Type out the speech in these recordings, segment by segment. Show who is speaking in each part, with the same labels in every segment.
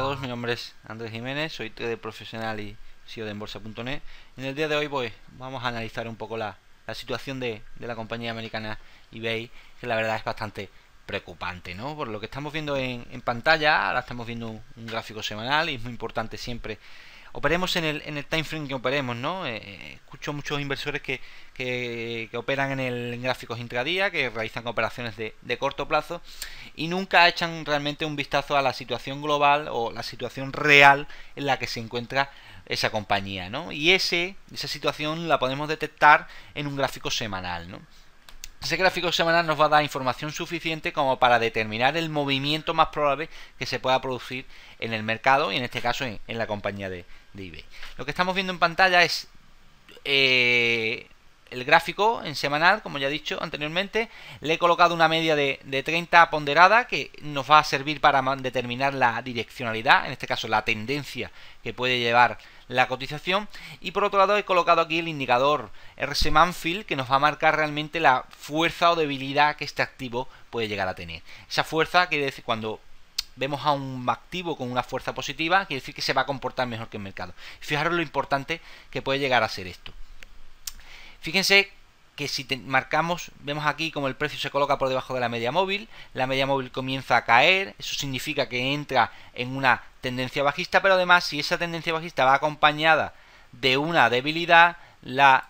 Speaker 1: todos, mi nombre es Andrés Jiménez, soy de profesional y CEO de Embolsa.net. En el día de hoy voy, vamos a analizar un poco la, situación de, la compañía americana eBay, que la verdad es bastante preocupante, ¿no? Por lo que estamos viendo en, pantalla, ahora estamos viendo un gráfico semanal y es muy importante siempre operemos en el, time frame que operemos, ¿no? Eh, eh, escucho muchos inversores que, operan en, el, gráficos intradía, que realizan operaciones de, corto plazo y nunca echan realmente un vistazo a la situación global o la situación real en la que se encuentra esa compañía, ¿no? Y esa situación la podemos detectar en un gráfico semanal, ¿no? Ese gráfico semanal nos va a dar información suficiente como para determinar el movimiento más probable que se pueda producir en el mercado y en este caso en, la compañía de, de, eBay. Lo que estamos viendo en pantalla es eh, el gráfico en semanal, como ya he dicho anteriormente. Le he colocado una media de, 30 ponderada que nos va a servir para determinar la direccionalidad, en este caso la tendencia que puede llevar la cotización. Y por otro lado he colocado aquí el indicador RS Manfield que nos va a marcar realmente la fuerza o debilidad que este activo puede llegar a tener. Esa fuerza quiere decir cuando vemos a un activo con una fuerza positiva, quiere decir que se va a comportar mejor que el mercado. Fijaros lo importante que puede llegar a ser esto. Fíjense que si marcamos, vemos aquí como el precio se coloca por debajo de la media móvil, la media móvil comienza a caer, eso significa que entra en una tendencia bajista, pero además si esa tendencia bajista va acompañada de una debilidad, la,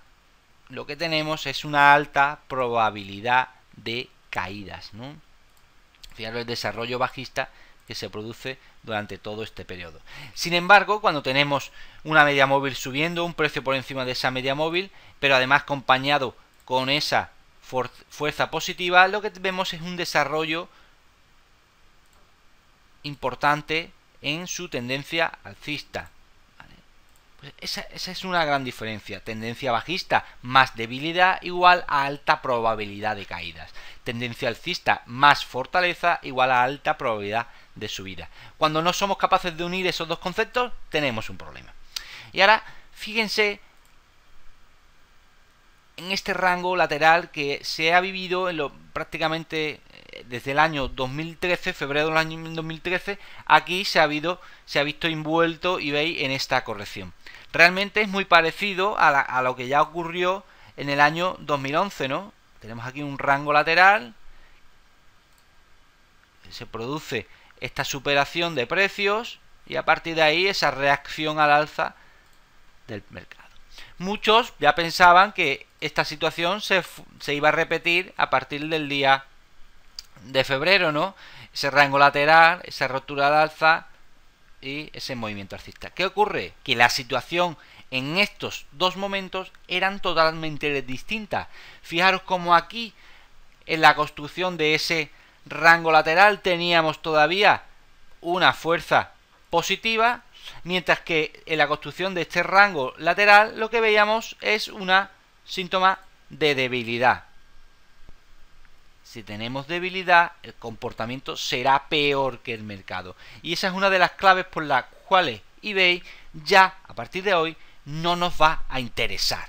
Speaker 1: lo que tenemos es una alta probabilidad de caídas. ¿no? el desarrollo bajista que se produce durante todo este periodo. Sin embargo, cuando tenemos una media móvil subiendo, un precio por encima de esa media móvil, pero además acompañado con esa fuerza positiva, lo que vemos es un desarrollo importante en su tendencia alcista. Pues esa, esa es una gran diferencia. Tendencia bajista más debilidad igual a alta probabilidad de caídas. Tendencia alcista más fortaleza igual a alta probabilidad de subida. Cuando no somos capaces de unir esos dos conceptos, tenemos un problema. Y ahora, fíjense en este rango lateral que se ha vivido en lo, prácticamente desde el año 2013, febrero del año 2013, aquí se ha, habido, se ha visto envuelto y veis en esta corrección. Realmente es muy parecido a, lo que ya ocurrió en el año 2011, ¿no? Tenemos aquí un rango lateral, se produce esta superación de precios y a partir de ahí esa reacción al alza del mercado. Muchos ya pensaban que esta situación se, se iba a repetir a partir del día de febrero, ¿no? Ese rango lateral, esa rotura de alza y ese movimiento alcista. ¿Qué ocurre? Que la situación en estos dos momentos eran totalmente distintas. Fijaros como aquí, en la construcción de ese rango lateral, teníamos todavía una fuerza positiva, mientras que en la construcción de este rango lateral lo que veíamos es una síntoma de debilidad si tenemos debilidad, el comportamiento será peor que el mercado. Y esa es una de las claves por las cuales eBay ya a partir de hoy no nos va a interesar.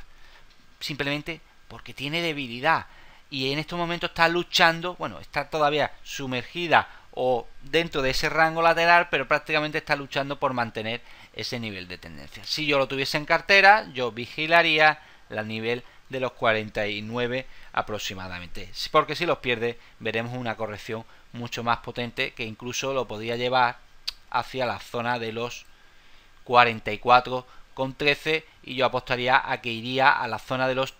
Speaker 1: Simplemente porque tiene debilidad y en estos momentos está luchando, bueno, está todavía sumergida o dentro de ese rango lateral, pero prácticamente está luchando por mantener ese nivel de tendencia. Si yo lo tuviese en cartera, yo vigilaría la nivel de los 49 aproximadamente. Porque si los pierde veremos una corrección mucho más potente que incluso lo podría llevar hacia la zona de los 44 con 13 y yo apostaría a que iría a la zona de los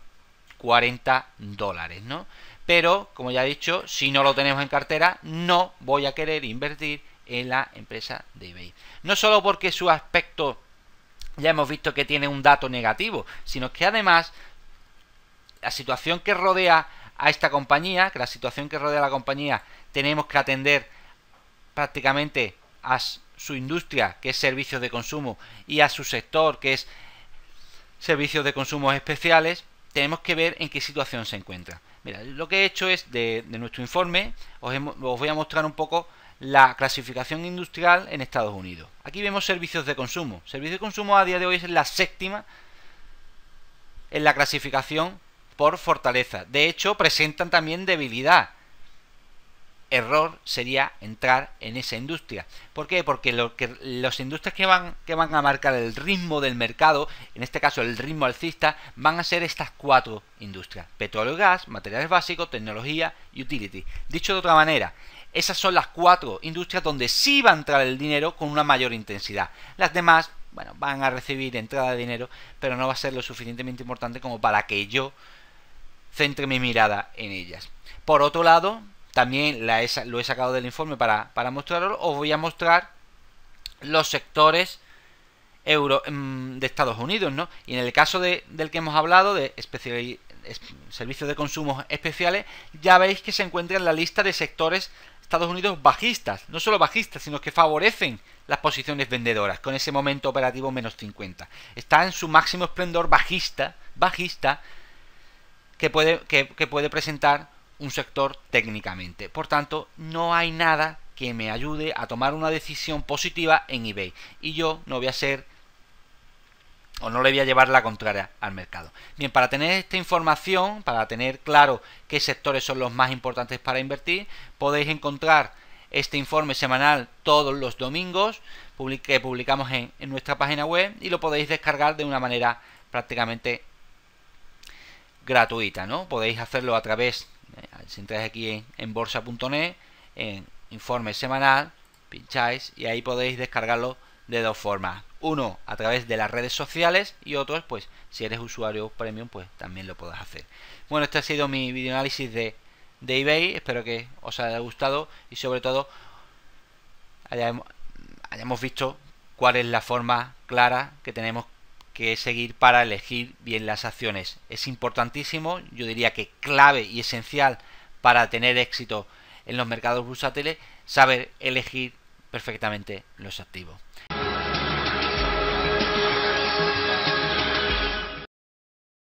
Speaker 1: 40 dólares, ¿no? Pero, como ya he dicho, si no lo tenemos en cartera, no voy a querer invertir en la empresa de eBay. No solo porque su aspecto ya hemos visto que tiene un dato negativo, sino que además la situación que rodea a esta compañía, que la situación que rodea a la compañía tenemos que atender prácticamente a su industria, que es servicios de consumo, y a su sector, que es servicios de consumo especiales, tenemos que ver en qué situación se encuentra. Mira, lo que he hecho es de, nuestro informe, os, voy a mostrar un poco la clasificación industrial en Estados Unidos. Aquí vemos servicios de consumo. Servicios de consumo a día de hoy es la séptima en la clasificación por fortaleza. De hecho, presentan también debilidad. Error sería entrar en esa industria. ¿Por qué? Porque lo que, las industrias que van, que van a marcar el ritmo del mercado, en este caso el ritmo alcista, van a ser estas cuatro industrias. Petróleo, gas, materiales básicos, tecnología y utility. Dicho de otra manera, esas son las cuatro industrias donde sí va a entrar el dinero con una mayor intensidad. Las demás, bueno, van a recibir entrada de dinero, pero no va a ser lo suficientemente importante como para que yo centre mi mirada en ellas. Por otro lado, también la lo he sacado del informe para, para mostrarlo, os voy a mostrar los sectores euro, mm, de Estados Unidos, ¿no? Y en el caso de, del que hemos hablado, de servicios de consumo especiales, ya veis que se encuentra en la lista de sectores Estados Unidos bajistas, no solo bajistas, sino que favorecen las posiciones vendedoras, con ese momento operativo menos 50. Está en su máximo esplendor bajista, bajista, que puede, que, puede presentar un sector técnicamente. Por tanto, no hay nada que me ayude a tomar una decisión positiva en eBay. Y yo no voy a ser o no le voy a llevar la contraria al mercado. Bien, para tener esta información, para tener claro qué sectores son los más importantes para invertir, podéis encontrar este informe semanal todos los domingos que publicamos en, en nuestra página web y lo podéis descargar de una manera prácticamente gratuita, ¿no? Podéis hacerlo a través, eh, si entráis aquí en, borsa.net, en informe semanal, pincháis y ahí podéis descargarlo de dos formas. Uno a través de las redes sociales y otros, pues si eres usuario premium, pues también lo podrás hacer. Bueno, este ha sido mi video análisis de, de eBay. Espero que os haya gustado y sobre todo hayamos, hayamos visto cuál es la forma clara que tenemos que seguir para elegir bien las acciones. Es importantísimo, yo diría que clave y esencial para tener éxito en los mercados bursátiles, saber elegir perfectamente los activos.